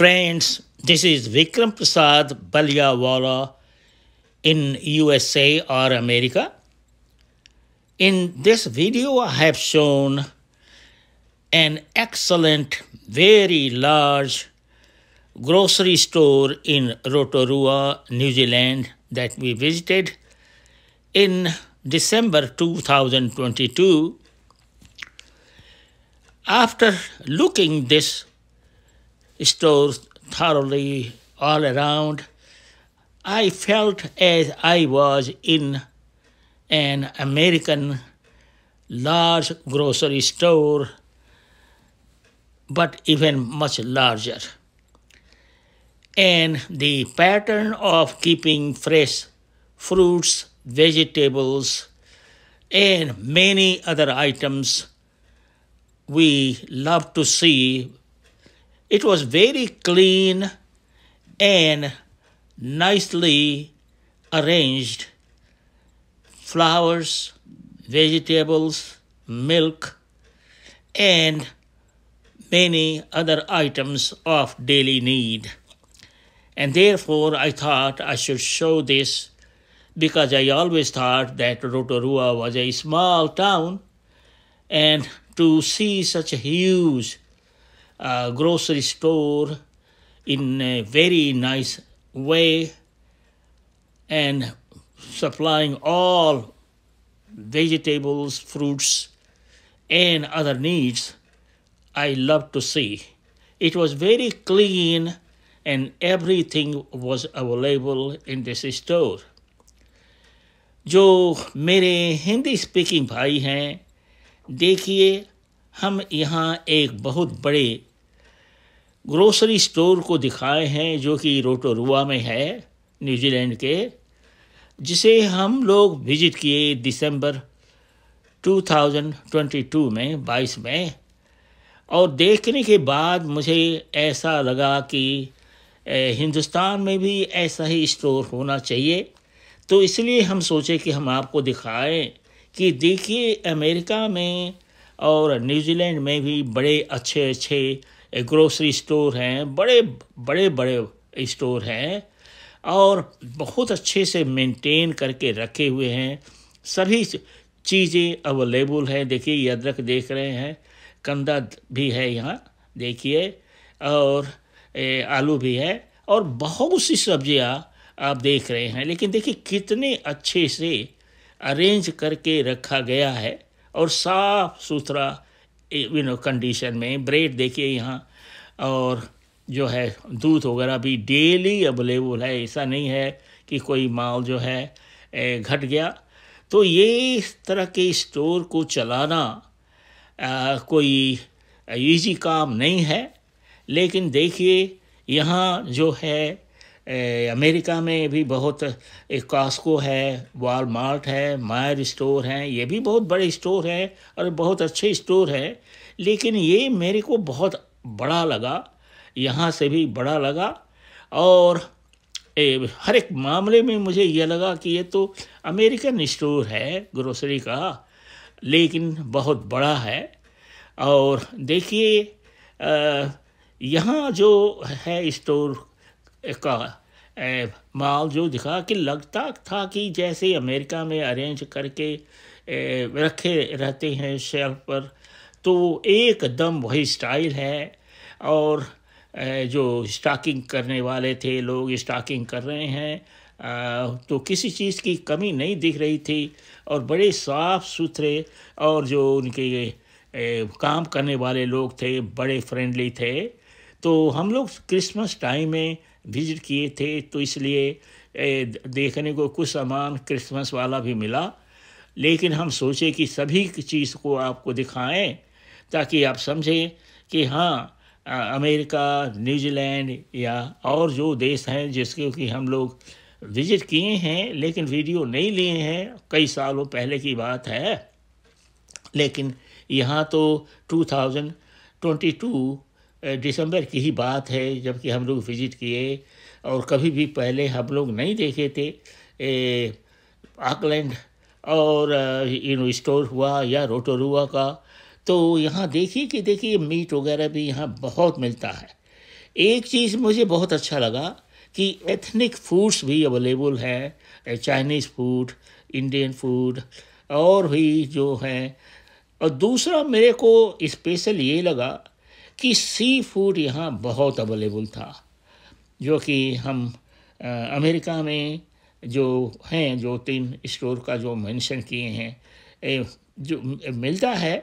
Friends, this is Vikram Prasad Balyawala in USA or America. In this video, I have shown an excellent, very large grocery store in Rotorua, New Zealand that we visited in December 2022. After looking this stores thoroughly all around. I felt as I was in an American large grocery store, but even much larger. And the pattern of keeping fresh fruits, vegetables, and many other items we love to see it was very clean and nicely arranged flowers, vegetables, milk, and many other items of daily need. And therefore, I thought I should show this because I always thought that Rotorua was a small town, and to see such a huge uh, grocery store in a very nice way and supplying all vegetables, fruits, and other needs I love to see. It was very clean and everything was available in this store. जो मेरे Hindi speaking भाई हैं देखिए हम यहाँ एक बहुत बड़े ग्रोसरी स्टोर को दिखाए हैं जो कि रोटोरुआ में है न्यूजीलैंड के जिसे हम लोग विजिट किए दिसंबर 2022 में 22 में और देखने के बाद मुझे ऐसा लगा कि हिंदुस्तान में भी ऐसा ही स्टोर होना चाहिए तो इसलिए हम सोचे कि हम आपको दिखाएं कि देखिए अमेरिका में और न्यूजीलैंड में भी बड़े अच्छे अच्छे ग्रोसरी स्टोर हैं बड़े बड़े बड़े स्टोर हैं और बहुत अच्छे से मेंटेन करके रखे हुए हैं सभी चीज़ें अवेलेबल हैं देखिए ये अदरक देख रहे हैं कंदा भी है यहाँ देखिए और ए, आलू भी है और बहुत सी सब्जियाँ आप देख रहे हैं लेकिन देखिए कितने अच्छे से अरेंज करके रखा गया है और साफ़ सुथरा यू नो कंडीशन में ब्रेड देखिए यहाँ और जो है दूध वगैरह भी डेली अवेलेबल है ऐसा नहीं है कि कोई माल जो है घट गया तो ये इस तरह के स्टोर को चलाना आ, कोई ईजी काम नहीं है लेकिन देखिए यहाँ जो है अमेरिका में भी बहुत एक कास्को है वॉलमार्ट है मायर स्टोर हैं ये भी बहुत बड़े स्टोर हैं और बहुत अच्छे स्टोर हैं लेकिन ये मेरे को बहुत बड़ा लगा यहाँ से भी बड़ा लगा और ए, हर एक मामले में मुझे यह लगा कि ये तो अमेरिकन स्टोर है ग्रोसरी का लेकिन बहुत बड़ा है और देखिए यहाँ जो है स्टोर का माल जो दिखा कि लगता था कि जैसे अमेरिका में अरेंज करके रखे रहते हैं शेल्फ पर तो एकदम वही स्टाइल है और जो स्टॉकिंग करने वाले थे लोग स्टॉकिंग कर रहे हैं तो किसी चीज़ की कमी नहीं दिख रही थी और बड़े साफ़ सुथरे और जो उनके काम करने वाले लोग थे बड़े फ्रेंडली थे तो हम लोग क्रिसमस टाइम में विजिट किए थे तो इसलिए देखने को कुछ सामान क्रिसमस वाला भी मिला लेकिन हम सोचे कि सभी चीज़ को आपको दिखाएं ताकि आप समझें कि हाँ अमेरिका न्यूजीलैंड या और जो देश हैं जिसके कि हम लोग विजिट किए हैं लेकिन वीडियो नहीं लिए हैं कई सालों पहले की बात है लेकिन यहाँ तो 2022 दिसंबर की ही बात है जबकि हम लोग विज़िट किए और कभी भी पहले हम लोग नहीं देखे थे आकलैंड और इन स्टोर हुआ या रोटोरुआ का तो यहाँ देखिए कि देखिए मीट वगैरह भी यहाँ बहुत मिलता है एक चीज़ मुझे बहुत अच्छा लगा कि एथनिक फूड्स भी अवेलेबल हैं चाइनीज़ फूड इंडियन फूड और भी जो हैं और दूसरा मेरे को स्पेशल ये लगा कि सी फूड यहाँ बहुत अवेलेबल था जो कि हम अमेरिका में जो हैं जो तीन स्टोर का जो मेंशन किए हैं जो मिलता है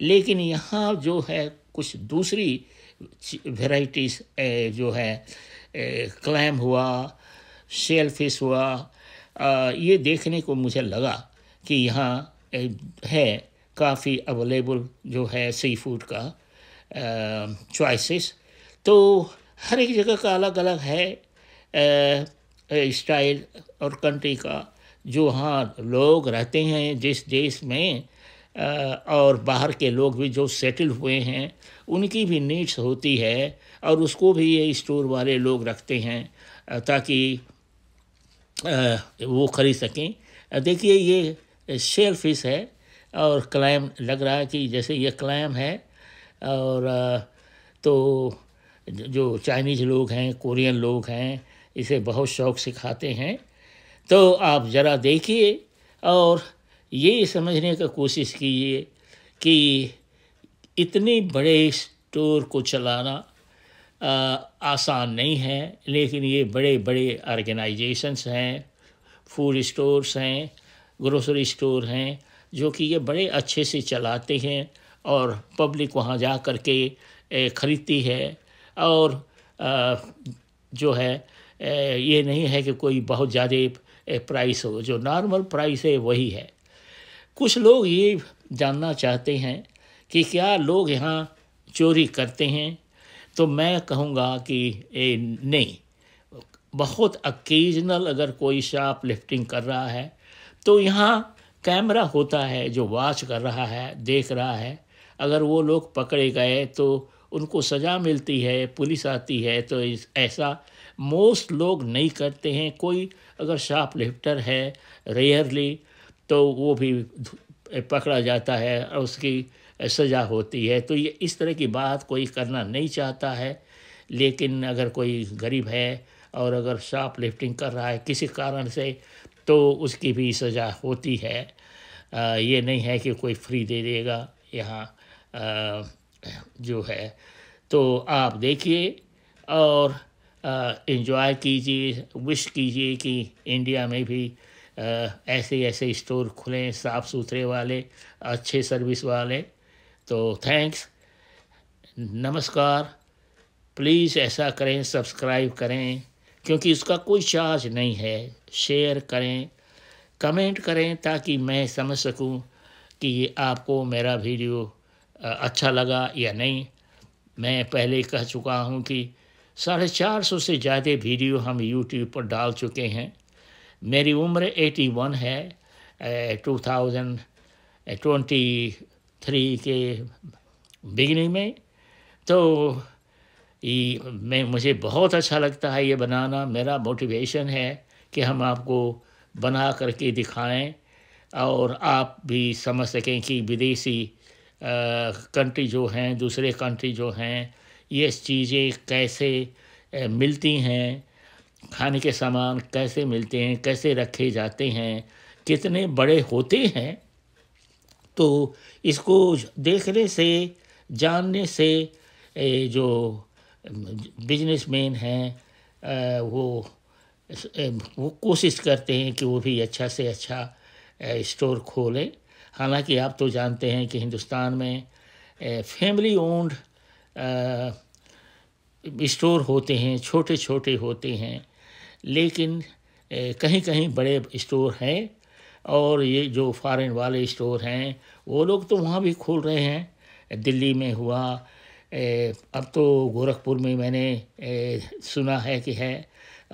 लेकिन यहाँ जो है कुछ दूसरी वेराइटीज़ जो है क्लैम हुआ शेल फिश हुआ ये देखने को मुझे लगा कि यहाँ है काफ़ी अवेलेबल जो है सी फूड का चॉइसेस तो हर एक जगह का अलग अलग है स्टाइल और कंट्री का जो हाँ लोग रहते हैं जिस देश में और बाहर के लोग भी जो सेटल हुए हैं उनकी भी नीड्स होती है और उसको भी ये स्टोर वाले लोग रखते हैं ताकि वो ख़रीद सकें देखिए ये शेल फिश है और क्लैम लग रहा है कि जैसे ये क्लैम है और तो जो चाइनीज़ लोग हैं कोरियन लोग हैं इसे बहुत शौक से खाते हैं तो आप ज़रा देखिए और ये समझने का कोशिश कीजिए कि इतने बड़े स्टोर को चलाना आसान नहीं है लेकिन ये बड़े बड़े ऑर्गेनाइजेशंस हैं फूड स्टोर्स हैं ग्रोसरी स्टोर हैं जो कि ये बड़े अच्छे से चलाते हैं और पब्लिक वहाँ जा कर के ख़रीदती है और जो है ये नहीं है कि कोई बहुत ज़्यादा प्राइस हो जो नॉर्मल प्राइस है वही है कुछ लोग ये जानना चाहते हैं कि क्या लोग यहाँ चोरी करते हैं तो मैं कहूँगा कि ए, नहीं बहुत अकेजनल अगर कोई शॉप लिफ्टिंग कर रहा है तो यहाँ कैमरा होता है जो वॉच कर रहा है देख रहा है अगर वो लोग पकड़े गए तो उनको सज़ा मिलती है पुलिस आती है तो इस ऐसा मोस्ट लोग नहीं करते हैं कोई अगर शार्प लिफ्टर है रेयरली तो वो भी पकड़ा जाता है और उसकी सज़ा होती है तो ये इस तरह की बात कोई करना नहीं चाहता है लेकिन अगर कोई गरीब है और अगर शार्प लिफ्टिंग कर रहा है किसी कारण से तो उसकी भी सज़ा होती है आ, ये नहीं है कि कोई फ्री दे देगा यहाँ जो है तो आप देखिए और इन्जॉय कीजिए विश कीजिए कि इंडिया में भी ऐसे ऐसे स्टोर खुलें साफ़ सुथरे वाले अच्छे सर्विस वाले तो थैंक्स नमस्कार प्लीज़ ऐसा करें सब्सक्राइब करें क्योंकि उसका कोई चार्ज नहीं है शेयर करें कमेंट करें ताकि मैं समझ सकूं कि ये आपको मेरा वीडियो अच्छा लगा या नहीं मैं पहले कह चुका हूँ कि साढ़े चार सौ से ज़्यादा वीडियो हम यूट्यूब पर डाल चुके हैं मेरी उम्र एटी वन है टू थाउजेंड ट्वेंटी थ्री के बिगनिंग में तो ये मैं मुझे बहुत अच्छा लगता है ये बनाना मेरा मोटिवेशन है कि हम आपको बना करके दिखाएं और आप भी समझ सकें कि विदेशी कंट्री जो हैं दूसरे कंट्री जो हैं ये चीज़ें कैसे मिलती हैं खाने के सामान कैसे मिलते हैं कैसे रखे जाते हैं कितने बड़े होते हैं तो इसको देखने से जानने से जो बिजनेसमैन हैं वो वो कोशिश करते हैं कि वो भी अच्छा से अच्छा स्टोर खोलें हालांकि आप तो जानते हैं कि हिंदुस्तान में फैमिली ओन्ड स्टोर होते हैं छोटे छोटे होते हैं लेकिन कहीं कहीं बड़े स्टोर हैं और ये जो फॉरेन वाले स्टोर हैं वो लोग तो वहाँ भी खोल रहे हैं दिल्ली में हुआ अब तो गोरखपुर में मैंने सुना है कि है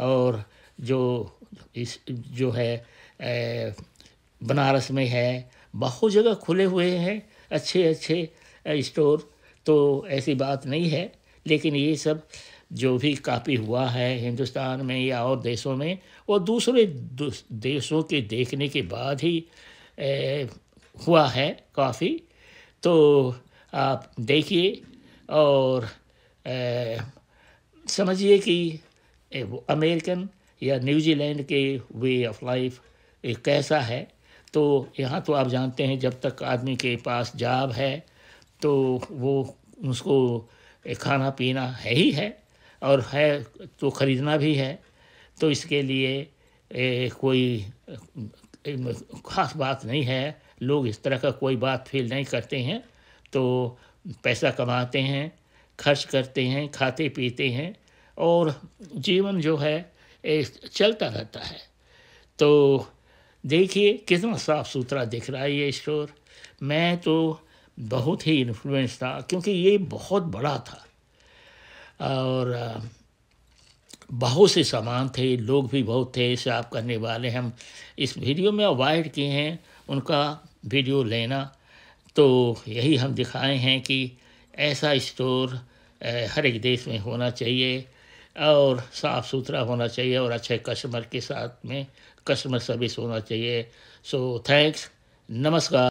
और जो इस जो है बनारस में है बहुत जगह खुले हुए हैं अच्छे अच्छे स्टोर तो ऐसी बात नहीं है लेकिन ये सब जो भी कापी हुआ है हिंदुस्तान में या और देशों में वो दूसरे देशों के देखने के बाद ही ए, हुआ है काफ़ी तो आप देखिए और समझिए कि अमेरिकन या न्यूजीलैंड के वे ऑफ लाइफ कैसा है तो यहाँ तो आप जानते हैं जब तक आदमी के पास जाब है तो वो उसको खाना पीना है ही है और है तो ख़रीदना भी है तो इसके लिए ए, कोई ख़ास बात नहीं है लोग इस तरह का कोई बात फील नहीं करते हैं तो पैसा कमाते हैं खर्च करते हैं खाते पीते हैं और जीवन जो है ए, चलता रहता है तो देखिए कितना साफ़ सुथरा दिख रहा है ये स्टोर मैं तो बहुत ही इन्फ्लुएंस था क्योंकि ये बहुत बड़ा था और बहुत से सामान थे लोग भी बहुत थे आप करने वाले हम इस वीडियो में अवॉइड किए हैं उनका वीडियो लेना तो यही हम दिखाए हैं कि ऐसा स्टोर हर एक देश में होना चाहिए और साफ़ सुथरा होना चाहिए और अच्छे कस्टमर के साथ में कस्टमर सर्विस होना चाहिए सो थैंक्स नमस्कार